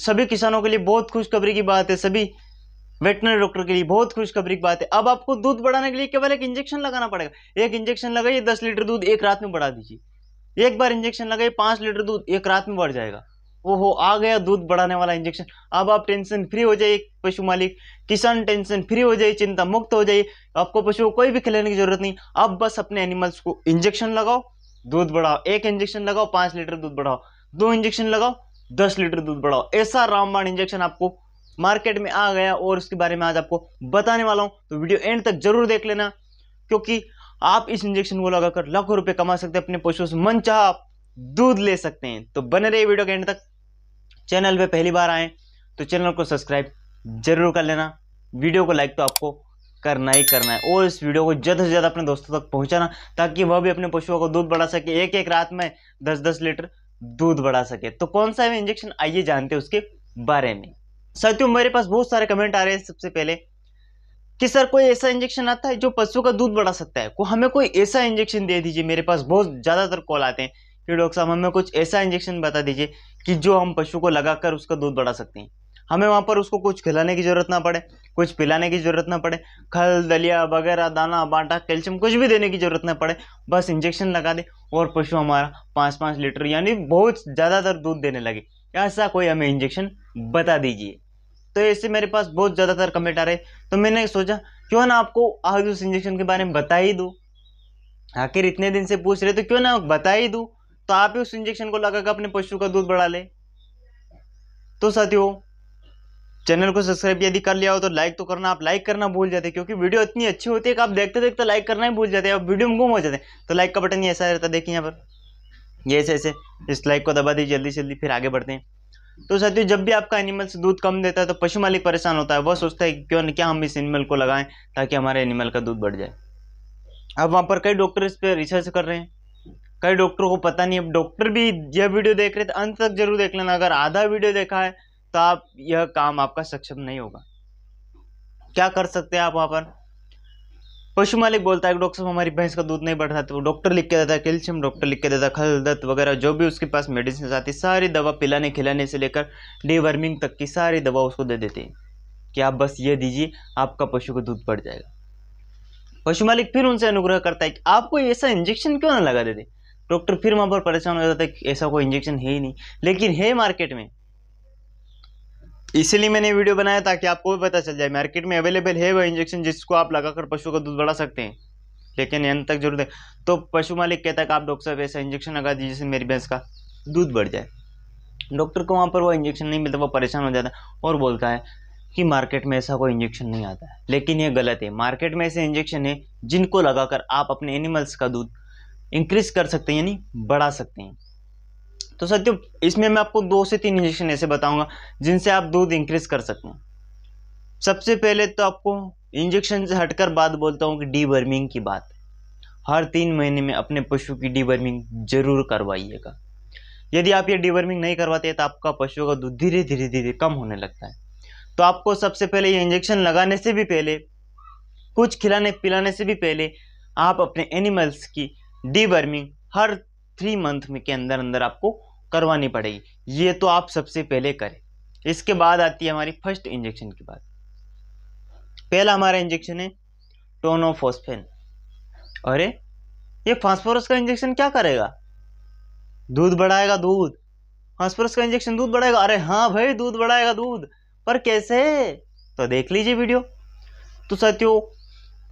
सभी किसानों के लिए बहुत खुशखबरी की बात है सभी वेटनरी डॉक्टर के लिए बहुत खुशखबरी की बात है अब आपको दूध बढ़ाने के लिए केवल एक इंजेक्शन लगाना पड़ेगा एक इंजेक्शन लगाइए दस लीटर दूध एक रात में बढ़ा दीजिए एक बार इंजेक्शन लगाइए पाँच लीटर दूध एक रात में बढ़ जाएगा हो आ गया दूध बढ़ाने वाला इंजेक्शन अब आप टेंशन फ्री हो जाइए पशु मालिक किसान टेंशन फ्री हो जाइए चिंता मुक्त हो जाइए आपको पशु को कोई भी खिलाने की जरूरत नहीं अब बस अपने एनिमल्स को इंजेक्शन लगाओ दूध बढ़ाओ एक इंजेक्शन लगाओ पाँच लीटर दूध बढ़ाओ दो इंजेक्शन लगाओ दस लीटर दूध बढ़ाओ ऐसा रामबाण इंजेक्शन आपको मार्केट में आ गया और उसके बारे में आज आपको बताने वाला हूँ तो वीडियो एंड तक जरूर देख लेना क्योंकि आप इस इंजेक्शन को लगाकर लाखों रुपए कमा सकते हैं अपने पशुओं से मन चाह दूध ले सकते हैं तो बने रहिए वीडियो के एंड तक चैनल पे पहली बार आए तो चैनल को सब्सक्राइब जरूर कर लेना वीडियो को लाइक तो आपको करना ही करना है और इस वीडियो को ज़्यादा से ज़्यादा अपने दोस्तों तक पहुंचाना ताकि वह भी अपने पशुओं को दूध बढ़ा सके एक एक रात में दस दस लीटर दूध बढ़ा सके तो कौन सा है इंजेक्शन आइए जानते हैं उसके बारे में साथियों मेरे पास बहुत सारे कमेंट आ रहे हैं सबसे पहले कि सर कोई ऐसा इंजेक्शन आता है जो पशु का दूध बढ़ा सकता है को हमें कोई ऐसा इंजेक्शन दे दीजिए मेरे पास बहुत ज़्यादातर कॉल आते हैं कि डॉक्टर साहब हमें कुछ ऐसा इंजेक्शन बता दीजिए कि जो हम पशु को लगाकर उसका दूध बढ़ा सकते हैं हमें वहाँ पर उसको कुछ खिलाने की ज़रूरत ना पड़े कुछ पिलाने की ज़रूरत ना पड़े खल दलिया वगैरह दाना बाटा कैल्शियम कुछ भी देने की ज़रूरत ना पड़े बस इंजेक्शन लगा दे और पशु हमारा पाँच पाँच लीटर यानी बहुत ज़्यादातर दूध देने लगे ऐसा कोई हमें इंजेक्शन बता दीजिए तो ऐसे मेरे पास बहुत ज़्यादातर कमेंट आ रहे तो मैंने सोचा क्यों ना आपको आज उस इंजेक्शन के बारे में बता ही दूँ आखिर इतने दिन से पूछ रहे तो क्यों ना बता ही दूँ तो आप ही उस इंजेक्शन को लगा कर अपने पशु का दूध बढ़ा ले तो साथियों चैनल को सब्सक्राइब यदि कर लिया हो तो लाइक तो करना आप लाइक करना भूल जाते क्योंकि वीडियो इतनी अच्छी होती है कि आप देखते देखते लाइक करना ही भूल जाते हैं वीडियो में गुम हो जाते तो लाइक का बटन ही ऐसा रहता है देखिए यहाँ पर ये ऐसे ऐसे इस लाइक को दबा दीजिए जल्दी जल्दी फिर आगे बढ़ते हैं तो साथियों जब भी आपका एनिमल्स दूध कम देता है तो पशु मालिक परेशान होता है वह सोचता है कि क्यों क्या हम इस एनिमल को लगाएं ताकि हमारे एनिमल का दूध बढ़ जाए अब वहाँ पर कई डॉक्टर इस पर रिसर्च कर रहे हैं कई डॉक्टरों को पता नहीं अब डॉक्टर भी यह वीडियो देख रहे थे तो अंत तक जरूर देख लेना अगर आधा वीडियो देखा है तो आप यह काम आपका सक्षम नहीं होगा क्या कर सकते हैं आप वहाँ पर पशु मालिक बोलता है कि डॉक्टर साहब हमारी भैंस का दूध नहीं बढ़ता तो वो डॉक्टर लिख के देता है कैल्शियम डॉक्टर लिख के देता है खलदत्त वगैरह जो भी उसके पास मेडिसिन आती है सारी दवा पिलाने खिलाने से लेकर डीवर्मिंग तक की सारी दवा उसको दे देते हैं कि आप बस ये दीजिए आपका पशु का दूध बढ़ जाएगा पशु मालिक फिर उनसे अनुग्रह करता है कि आपको ऐसा इंजेक्शन क्यों ना लगा देते डॉक्टर फिर वहाँ पर परेशान हो जाता है कि ऐसा कोई इंजेक्शन है ही नहीं लेकिन है मार्केट में इसीलिए मैंने वीडियो बनाया ताकि आपको भी पता चल जाए मार्केट में अवेलेबल है वह इंजेक्शन जिसको आप लगाकर पशु का दूध बढ़ा सकते हैं लेकिन अंत तक जरूरत है तो पशु मालिक कहता है कि आप डॉक्टर साहब ऐसा इंजेक्शन लगा दीजिए जिससे मेरी भैंस का दूध बढ़ जाए डॉक्टर को वहाँ पर वो इंजेक्शन नहीं मिलता वो परेशान हो जाता है और बोलता है कि मार्केट में ऐसा कोई इंजेक्शन नहीं आता है लेकिन ये गलत है मार्केट में ऐसे इंजेक्शन है जिनको लगाकर आप अपने एनिमल्स का दूध इंक्रीज कर सकते हैं यानी बढ़ा सकते हैं तो साथियों इसमें मैं आपको दो से तीन इंजेक्शन ऐसे बताऊंगा जिनसे आप दूध इंक्रीज कर सकते हैं सबसे पहले तो आपको इंजेक्शन से हटकर बात बोलता हूँ कि डीवर्मिंग की बात हर तीन महीने में अपने पशु की डीवर्मिंग जरूर करवाइएगा यदि आप ये डीवर्मिंग नहीं करवाते तो आपका पशु का दूध धीरे धीरे धीरे कम होने लगता है तो आपको सबसे पहले ये इंजेक्शन लगाने से भी पहले कुछ खिलाने पिलाने से भी पहले आप अपने एनिमल्स की डीवर्मिंग हर थ्री मंथ में के अंदर अंदर आपको करवानी पड़ेगी ये तो आप सबसे पहले करें इसके बाद आती है हमारी फर्स्ट इंजेक्शन की बात पहला हमारा इंजेक्शन है टोनोफोस्फेन अरे ये फास्फोरस का इंजेक्शन क्या करेगा दूध बढ़ाएगा दूध फास्फोरस का इंजेक्शन दूध बढ़ाएगा अरे हाँ भाई दूध बढ़ाएगा दूध पर कैसे तो देख लीजिए वीडियो तो साथियों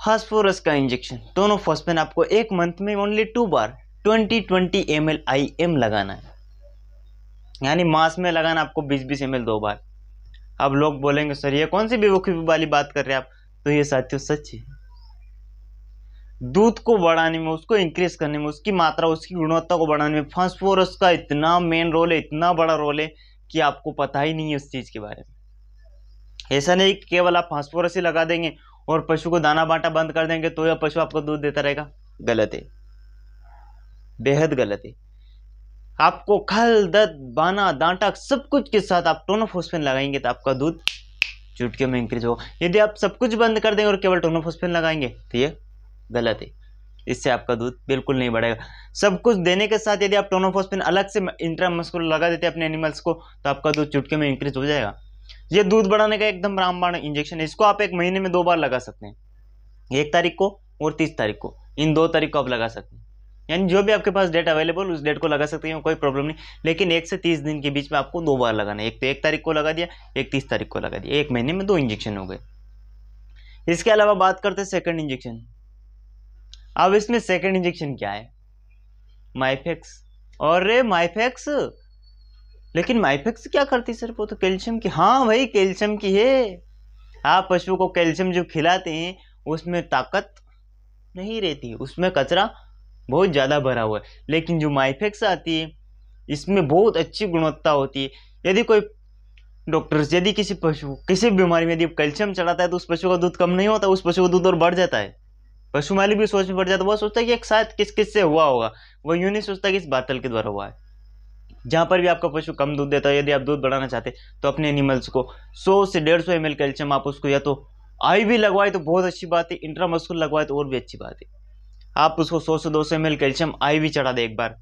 फास्फोरस का इंजेक्शन दोनों फॉस्फेन आपको एक मंथ में ओनली टू बार twenty twenty M L I M लगाना है यानी मास में लगाना आपको बीस बीस एम एल दो बार अब लोग बोलेंगे सर ये कौन सी बेवकूफ़ी वाली बात कर रहे हैं आप तो ये साथियों सच है दूध को बढ़ाने में उसको इंक्रीज करने में उसकी मात्रा उसकी गुणवत्ता को बढ़ाने में फॉस्फोरस का इतना मेन रोल है इतना बड़ा रोल है कि आपको पता ही नहीं है उस चीज़ के बारे में ऐसा नहीं केवल आप फॉस्फोरस ही लगा देंगे और पशु को दाना बांटा बंद कर देंगे तो यह पशु आपको दूध देता रहेगा गलत है बेहद गलत है आपको खल दत बाना डांटा सब कुछ के साथ आप टोनोफोस्फेन लगाएंगे तो आपका दूध चुटकियों में इंक्रीज होगा यदि आप सब कुछ बंद कर देंगे और केवल टोनोफोस्फेन लगाएंगे तो ये गलत है इससे आपका दूध बिल्कुल नहीं बढ़ेगा सब कुछ देने के साथ यदि आप टोनोफोस्फिन अलग से इंट्रामस्कुलर लगा देते अपने एनिमल्स को तो आपका दूध चुटके में इंक्रीज हो जाएगा ये दूध बढ़ाने का एकदम रामबाण इंजेक्शन है इसको आप एक महीने में दो बार लगा सकते हैं एक तारीख को और तीस तारीख को इन दो तारीख को आप लगा सकते हैं यानी जो भी आपके पास डेट अवेलेबल उस डेट को लगा सकते हैं कोई प्रॉब्लम नहीं लेकिन एक से तीस दिन के बीच में आपको दो बार लगाना है एक तो एक तारीख को लगा दिया एक तीस तारीख को लगा दिया एक महीने में दो इंजेक्शन हो गए इसके अलावा बात करते हैं सेकेंड इंजेक्शन अब इसमें सेकेंड इंजेक्शन क्या है माइफेक्स और रे माइफेक्स लेकिन माइफेक्स क्या करती सर वो तो कैल्शियम की हाँ भाई कैल्शियम की है आप पशु को कैल्शियम जो खिलाते हैं उसमें ताकत नहीं रहती उसमें कचरा बहुत ज़्यादा भरा हुआ है लेकिन जो माइफेक्स आती है इसमें बहुत अच्छी गुणवत्ता होती है यदि कोई डॉक्टर्स यदि किसी पशु किसी बीमारी में यदि कैल्शियम चढ़ाता है तो उस पशु का दूध कम नहीं होता उस पशु का दूध और बढ़ जाता है पशु मालिक भी सोच में पड़ जाता है वह सोचता है कि एक साथ किस किस से हुआ होगा वह यूँ नहीं सोचता कि इस बातल के द्वारा हुआ है जहाँ पर भी आपका पशु कम दूध देता है यदि आप दूध बढ़ाना चाहते तो अपने एनिमल्स को 100 से 150 सौ एम कैल्शियम आप उसको या तो आई भी लगवाए तो बहुत अच्छी बात है इंट्रामस्कुल लगवाए तो और भी अच्छी बात है आप उसको सौ से दो सौ एम कैल्शियम आई भी चढ़ा दे एक बार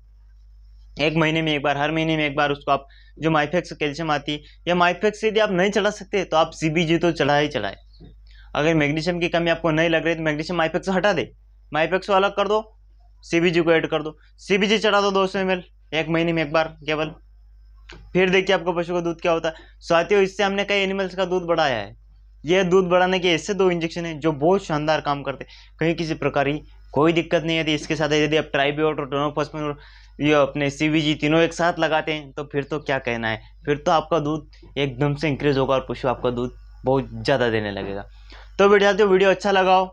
एक महीने में एक बार हर महीने में एक बार उसको आप जो माइफेक्स कैल्शियम आती है या माइफेक्स यदि आप नहीं चढ़ा सकते तो आप सी तो चढ़ा ही चढ़ाए अगर मैग्नीशियम की कमी आपको नहीं लग रही तो मैग्नीशियम माइफेक्स हटा दे माइफेक्स को अलग कर दो सी को ऐड कर दो सी चढ़ा दो दो सौ एक महीने में एक बार केवल फिर देखिए आपको पशु का दूध क्या होता है स्वाति इससे हमने कई एनिमल्स का दूध बढ़ाया है यह दूध बढ़ाने के ऐसे दो इंजेक्शन है जो बहुत शानदार काम करते कहीं किसी प्रकार की कोई दिक्कत नहीं आती इसके साथ यदि आप ट्राइब्यूट और टोनोफॉस्फेट ये अपने सी तीनों एक साथ लगाते हैं तो फिर तो क्या कहना है फिर तो आपका दूध एकदम से इंक्रीज होगा और पशु आपका दूध बहुत ज़्यादा देने लगेगा तो विद्यार्थियों वीडियो अच्छा लगाओ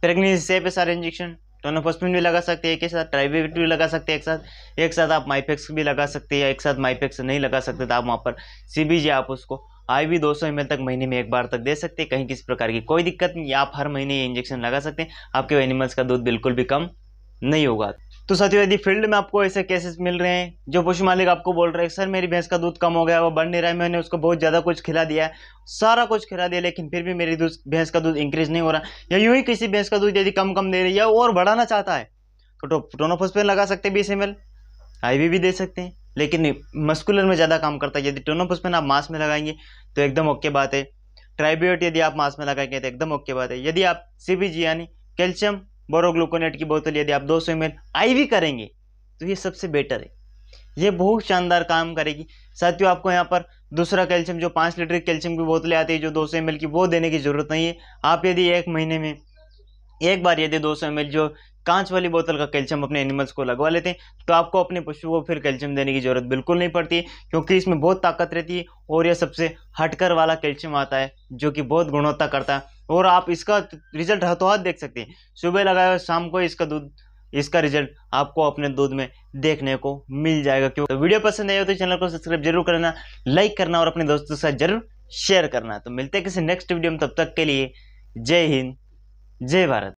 प्रेगनेंसी सेफ है सारे इंजेक्शन टोनोफोस्पिन भी लगा सकते हैं एक साथ ट्राइबेट भी लगा सकते हैं एक साथ एक साथ आप माइपेक्स भी लगा सकते हैं या एक साथ माइपेक्स नहीं लगा सकते तो आप वहाँ पर सी आप उसको दो सौ एम एल तक महीने में एक बार तक दे सकते हैं कहीं किसी प्रकार की कोई दिक्कत नहीं आप हर महीने ये इंजेक्शन लगा सकते हैं आपके एनिमल्स का दूध बिल्कुल भी कम नहीं होगा तो साथियों यदि फील्ड में आपको ऐसे केसेस मिल रहे हैं जो पशु मालिक आपको बोल रहे हैं सर मेरी भैंस का दूध कम हो गया वो बढ़ नहीं रहा है मैंने उसको बहुत ज़्यादा कुछ खिला दिया है सारा कुछ खिला दिया लेकिन फिर भी मेरी भैंस का दूध इंक्रीज नहीं हो रहा या यूँ ही किसी भैंस का दूध यदि कम कम दे रही है या और बढ़ाना चाहता है तो टोनोफोस्पेन लगा सकते हैं बीस एम एल भी दे सकते हैं लेकिन मस्कुलर में ज़्यादा काम करता है यदि पुष्पन आप मांस में लगाएंगे तो एकदम ओके बात है ट्राइब्यूट यदि आप मांस में लगाएंगे तो एकदम ओके बात है यदि आप सी यानी कैल्शियम बोरोग्लूकोनेट की बोतल यदि आप दो सौ एम आईवी करेंगे तो ये सबसे बेटर है ये बहुत शानदार काम करेगी साथियों आपको यहाँ पर दूसरा कैल्शियम जो पाँच लीटर कैल्शियम की बोतलें आती है जो दो सौ एम की वो देने की ज़रूरत नहीं है आप यदि एक महीने में एक बार यदि सौ एम जो कांच वाली बोतल का कैल्शियम अपने एनिमल्स को लगवा लेते हैं तो आपको अपने पशु को फिर कैल्शियम देने की ज़रूरत बिल्कुल नहीं पड़ती क्योंकि इसमें बहुत ताकत रहती है और यह सबसे हटकर वाला कैल्शियम आता है जो कि बहुत गुणवत्ता करता है और आप इसका रिजल्ट हाथों हाथ देख सकते हैं सुबह लगाए शाम को इसका दूध इसका रिजल्ट आपको अपने दूध में देखने को मिल जाएगा क्योंकि तो वीडियो पसंद आए हो तो चैनल को सब्सक्राइब जरूर करना लाइक करना और अपने दोस्तों के साथ जरूर शेयर करना तो मिलते हैं किसी नेक्स्ट वीडियो में तब तक के लिए जय हिंद જય ભારત